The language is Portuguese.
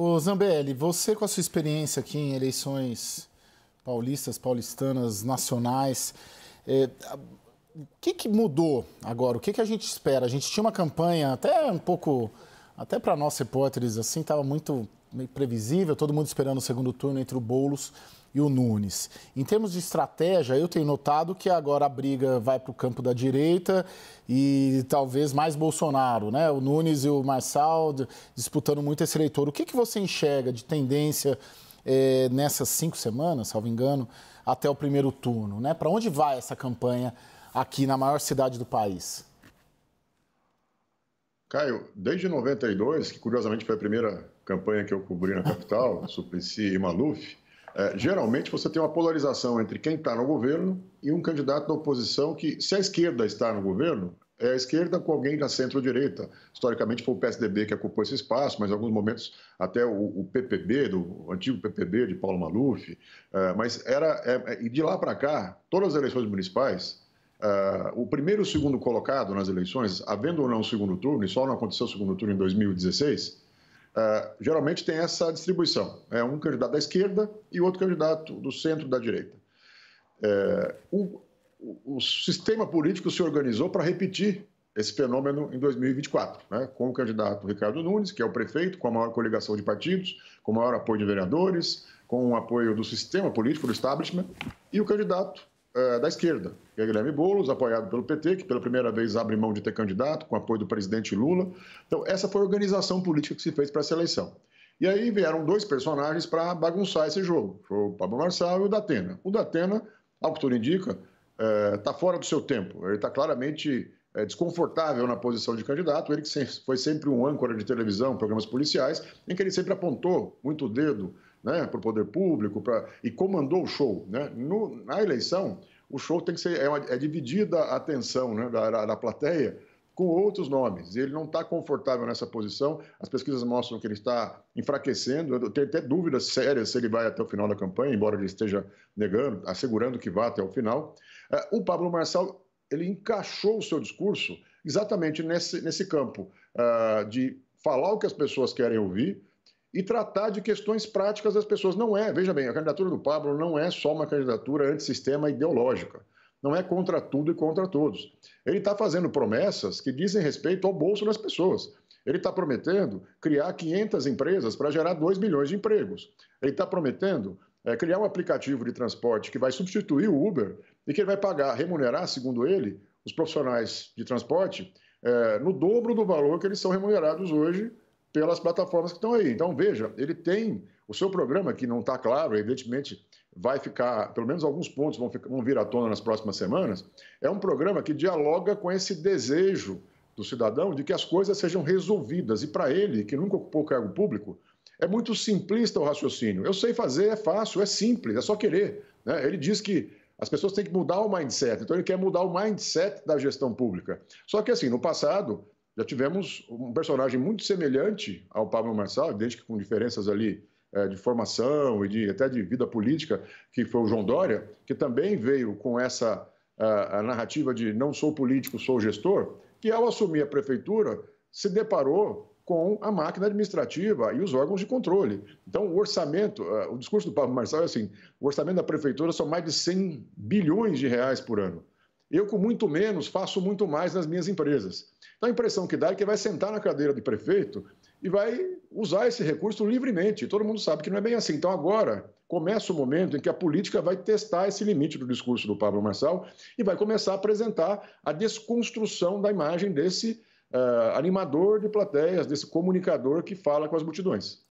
Ô Zambelli, você com a sua experiência aqui em eleições paulistas, paulistanas, nacionais, é, o que, que, mudou agora? O que, que a gente espera? A gente tinha uma campanha até um pouco, até para nós repórteres, assim, estava muito meio previsível, todo mundo esperando o segundo turno entre o Boulos e o Nunes. Em termos de estratégia, eu tenho notado que agora a briga vai para o campo da direita e talvez mais Bolsonaro, né? O Nunes e o Marçal disputando muito esse eleitor. O que, que você enxerga de tendência eh, nessas cinco semanas, salvo engano, até o primeiro turno, né? Para onde vai essa campanha aqui na maior cidade do país? Caio, desde 92, que curiosamente foi a primeira campanha que eu cobri na capital, Suplicy e Maluf, é, geralmente você tem uma polarização entre quem está no governo e um candidato da oposição que, se a esquerda está no governo, é a esquerda com alguém da centro-direita. Historicamente foi o PSDB que ocupou esse espaço, mas em alguns momentos até o, o PPB, do, o antigo PPB de Paulo Maluf. É, mas era. É, e de lá para cá, todas as eleições municipais, Uh, o primeiro e o segundo colocado nas eleições, havendo ou não o segundo turno, e só não aconteceu o segundo turno em 2016, uh, ah, geralmente tem essa distribuição. É um candidato da esquerda e outro candidato do centro da direita. Uh, o, o, sistema político se organizou para repetir esse fenômeno em 2024, né? com o candidato Ricardo Nunes, que é o prefeito, com a maior coligação de partidos, com o maior apoio de vereadores, com o apoio do sistema político, do establishment, e o candidato eh, da esquerda, que é Guilherme Boulos, apoiado pelo PT, que pela primeira vez abre mão de ter candidato, com apoio do presidente Lula. Então, essa foi a organização política que se fez para essa eleição. E aí vieram dois personagens para bagunçar esse jogo, o Pablo Marçal e o Datena. O Datena, ao que tudo indica, está eh, é, fora do seu tempo. Ele está claramente é, desconfortável na posição de candidato. Ele que foi sempre um âncora de televisão, programas policiais, em que ele sempre apontou muito o dedo né, para o poder público pra, e comandou o show. Né? No, na eleição, o show tem que ser. É, uma, é dividida a atenção né, da, da plateia com outros nomes. Ele não está confortável nessa posição. As pesquisas mostram que ele está enfraquecendo. Eu tenho até dúvidas sérias se ele vai até o final da campanha, embora ele esteja negando, assegurando que vá até o final. É, o Pablo Marçal ele encaixou o seu discurso exatamente nesse, nesse campo uh, de falar o que as pessoas querem ouvir, e tratar de questões práticas das pessoas. Não é, veja bem, a candidatura do Pablo não é só uma candidatura antissistema ideológica. Não é contra tudo e contra todos. Ele está fazendo promessas que dizem respeito ao bolso das pessoas. Ele está prometendo criar 500 empresas para gerar 2 milhões de empregos. Ele está prometendo é, criar um aplicativo de transporte que vai substituir o Uber e que ele vai pagar, remunerar, segundo ele, os profissionais de transporte é, no dobro do valor que eles são remunerados hoje pelas plataformas que estão aí. Então, veja, ele tem o seu programa, que não está claro, evidentemente vai ficar, pelo menos alguns pontos vão, ficar, vão vir à tona nas próximas semanas. É um programa que dialoga com esse desejo do cidadão de que as coisas sejam resolvidas. E para ele, que nunca ocupou cargo público, é muito simplista o raciocínio. Eu sei fazer, é fácil, é simples, é só querer. Né? Ele diz que as pessoas têm que mudar o mindset, então ele quer mudar o mindset da gestão pública. Só que assim, no passado, já tivemos um personagem muito semelhante ao Pablo Marçal, desde que com diferenças ali eh, de formação e de, até de vida política, que foi o João Dória, que também veio com essa a, a narrativa de não sou político, sou gestor, que ao assumir a prefeitura se deparou com a máquina administrativa e os órgãos de controle. Então, o orçamento, eh, o discurso do Pablo Marçal é assim: o orçamento da prefeitura são mais de 100 bilhões de reais por ano. Eu, com muito menos, faço muito mais nas minhas empresas. Então, a impressão que dá é que vai sentar na cadeira de prefeito e vai usar esse recurso livremente. Todo mundo sabe que não é bem assim. Então, agora começa o momento em que a política vai testar esse limite do discurso do Pablo Marçal e vai começar a apresentar a desconstrução da imagem desse uh, animador de plateias, desse comunicador que fala com as multidões.